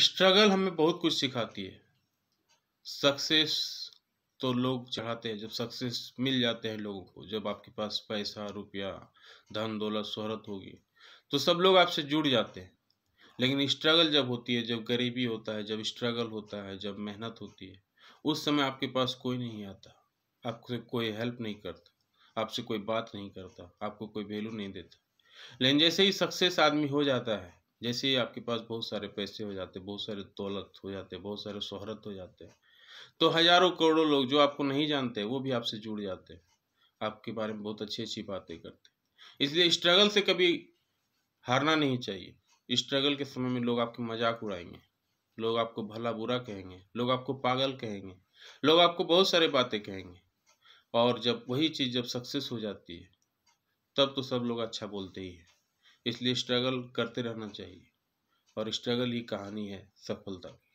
struggle हमें बहुत कुछ सिखाती है सक्सेस तो लोग चाहते हैं जब सक्सेस मिल जाते हैं लोगों को जब आपके पास पैसा रुपया धन दौलत शहरत होगी तो सब लोग आपसे जुड़ जाते हैं लेकिन स्ट्रगल जब होती है जब गरीबी होता है जब स्ट्रगल होता है जब मेहनत होती है उस समय आपके पास कोई नहीं आता आपसे कोई हेल्प नहीं करता आपसे कोई बात नहीं करता आपको कोई वैल्यू नहीं देता लेकिन जैसे ही सक्सेस आदमी हो जाता है जैसे ही आपके पास बहुत सारे पैसे हो जाते बहुत सारे दौलत हो जाते बहुत सारे शोहरत हो जाते तो हजारों करोड़ों लोग जो आपको नहीं जानते वो भी आपसे जुड़ जाते आपके बारे में बहुत अच्छी अच्छी बातें करते इसलिए स्ट्रगल से कभी हारना नहीं चाहिए स्ट्रगल के समय में लोग आपके मजाक उड़ाएंगे लोग आपको भला बुरा कहेंगे लोग आपको पागल कहेंगे लोग आपको बहुत सारे बातें कहेंगे और जब वही चीज़ जब सक्सेस हो जाती है तब तो सब लोग अच्छा बोलते ही हैं इसलिए स्ट्रगल करते रहना चाहिए और स्ट्रगल ही कहानी है सफलता की